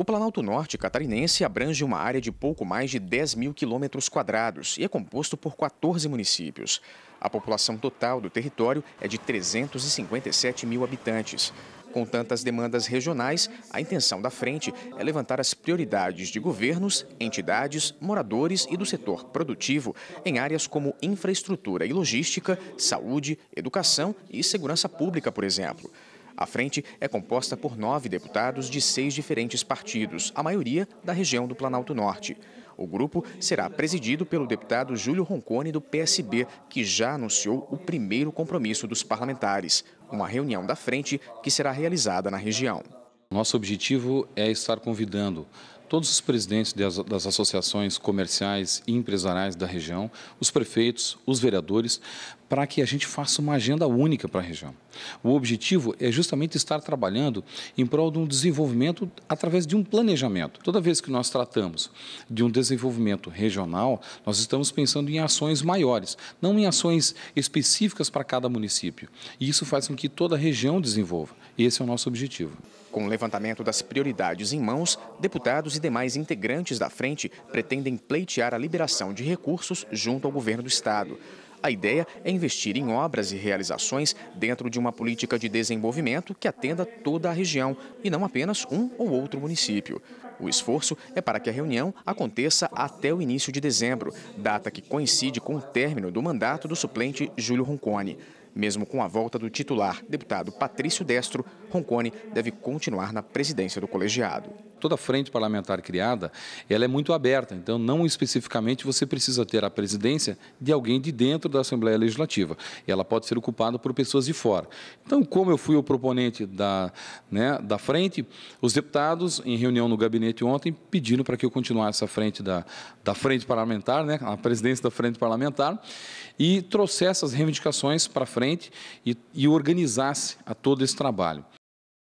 O Planalto Norte catarinense abrange uma área de pouco mais de 10 mil quilômetros quadrados e é composto por 14 municípios. A população total do território é de 357 mil habitantes. Com tantas demandas regionais, a intenção da frente é levantar as prioridades de governos, entidades, moradores e do setor produtivo em áreas como infraestrutura e logística, saúde, educação e segurança pública, por exemplo. A frente é composta por nove deputados de seis diferentes partidos, a maioria da região do Planalto Norte. O grupo será presidido pelo deputado Júlio Roncone, do PSB, que já anunciou o primeiro compromisso dos parlamentares, uma reunião da frente que será realizada na região. Nosso objetivo é estar convidando todos os presidentes das, associações comerciais e empresariais da região, os prefeitos, os vereadores, para que a gente faça uma agenda única para a região. O objetivo é justamente estar trabalhando em prol de um desenvolvimento através de um planejamento. Toda vez que nós tratamos de um desenvolvimento regional, nós estamos pensando em ações maiores, não em ações específicas para cada município. E isso faz com que toda a região desenvolva. Esse é o nosso objetivo. Com o levantamento das prioridades em mãos, deputados e demais integrantes da frente pretendem pleitear a liberação de recursos junto ao governo do Estado. A ideia é investir em obras e realizações dentro de uma política de desenvolvimento que atenda toda a região e não apenas um ou outro município. O esforço é para que a reunião aconteça até o início de dezembro, data que coincide com o término do mandato do suplente Júlio Roncone. Mesmo com a volta do titular, deputado Patrício Destro, Roncone deve continuar na presidência do colegiado. Toda frente parlamentar criada, ela é muito aberta, então não especificamente você precisa ter a presidência de alguém de dentro da Assembleia Legislativa. Ela pode ser ocupada por pessoas de fora. Então, como eu fui o proponente da, né, da frente, os deputados, em reunião no gabinete ontem, pediram para que eu continuasse a frente da, da frente parlamentar, né, a presidência da frente parlamentar, e trouxesse essas reivindicações para a frente frente e, e organizasse a todo esse trabalho.